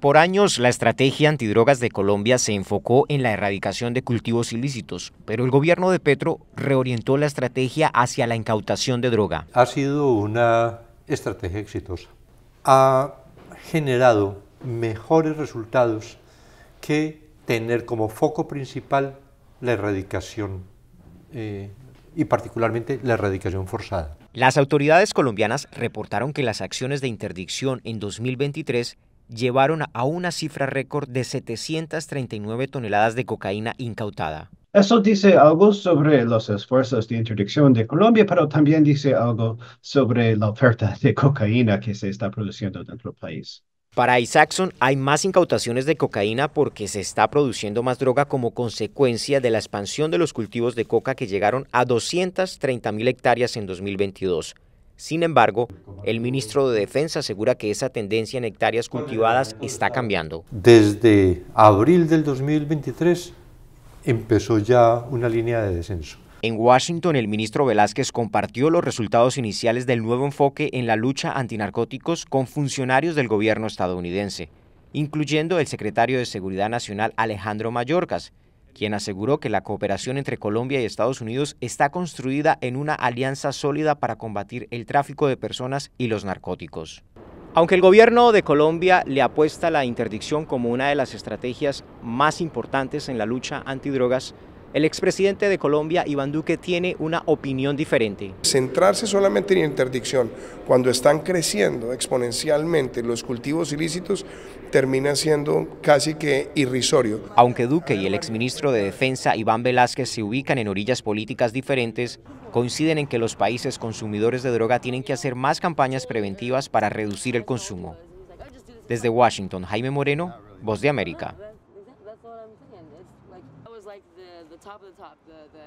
Por años, la estrategia antidrogas de Colombia se enfocó en la erradicación de cultivos ilícitos, pero el gobierno de Petro reorientó la estrategia hacia la incautación de droga. Ha sido una estrategia exitosa. Ha generado mejores resultados que tener como foco principal la erradicación eh, y particularmente la erradicación forzada. Las autoridades colombianas reportaron que las acciones de interdicción en 2023 llevaron a una cifra récord de 739 toneladas de cocaína incautada. Eso dice algo sobre los esfuerzos de interdicción de Colombia, pero también dice algo sobre la oferta de cocaína que se está produciendo dentro del país. Para Isaacson hay más incautaciones de cocaína porque se está produciendo más droga como consecuencia de la expansión de los cultivos de coca que llegaron a 230 mil hectáreas en 2022. Sin embargo, el ministro de Defensa asegura que esa tendencia en hectáreas cultivadas está cambiando. Desde abril del 2023 empezó ya una línea de descenso. En Washington, el ministro Velázquez compartió los resultados iniciales del nuevo enfoque en la lucha antinarcóticos con funcionarios del gobierno estadounidense, incluyendo el secretario de Seguridad Nacional Alejandro Mayorkas, quien aseguró que la cooperación entre Colombia y Estados Unidos está construida en una alianza sólida para combatir el tráfico de personas y los narcóticos. Aunque el gobierno de Colombia le apuesta la interdicción como una de las estrategias más importantes en la lucha antidrogas, el expresidente de Colombia, Iván Duque, tiene una opinión diferente. Centrarse solamente en interdicción, cuando están creciendo exponencialmente los cultivos ilícitos, termina siendo casi que irrisorio. Aunque Duque y el exministro de Defensa, Iván Velázquez, se ubican en orillas políticas diferentes, coinciden en que los países consumidores de droga tienen que hacer más campañas preventivas para reducir el consumo. Desde Washington, Jaime Moreno, Voz de América. I'm thinking. It's like I was like the the top of the top, the the